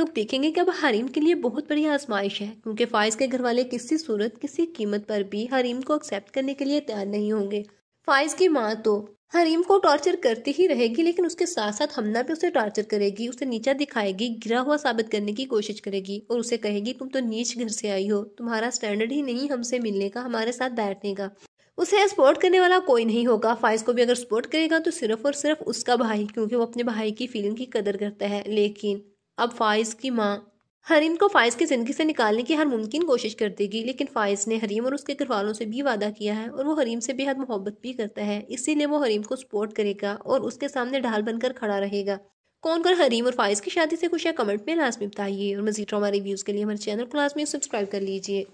लोग देखेंगे कि अब हरीम के लिए बहुत बड़ी आजमाइश है क्योंकि फाइज के घर वाले किसी सूरत किसी कीमत पर भी हरीम को एक्सेप्ट करने के लिए तैयार नहीं होंगे फाइज की माँ तो हरीम को टॉर्चर करती ही रहेगी लेकिन उसके साथ साथ हमना भी उसे टॉर्चर करेगी उसे नीचा दिखाएगी गिरा हुआ साबित करने की कोशिश करेगी और उसे कहेगी तुम तो नीच घर से आई हो तुम्हारा स्टैंडर्ड ही नहीं हमसे मिलने का हमारे साथ बैठने का उसे सपोर्ट करने वाला कोई नहीं होगा फाइज को भी अगर सपोर्ट करेगा तो सिर्फ और सिर्फ उसका भाई क्योंकि वो अपने भाई की फीलिंग की कदर करता है लेकिन अब फाइज की माँ हरीम को फाइज की ज़िंदगी से निकालने की हर मुमकिन कोशिश कर देगी लेकिन फाइज ने हरीम और उसके घर वालों से भी वादा किया है और वो हरीम से बेहद मोहब्बत भी करता है इसीलिए वो हरीम को सपोर्ट करेगा और उसके सामने ढाल बनकर खड़ा रहेगा कौन कर हरीम और फाइज की शादी से खुश है कमेंट में लाजमी बताइए और मजीद हमारे व्यूज़ के लिए हमारे चैनल को लाजमी सब्सक्राइब कर लीजिए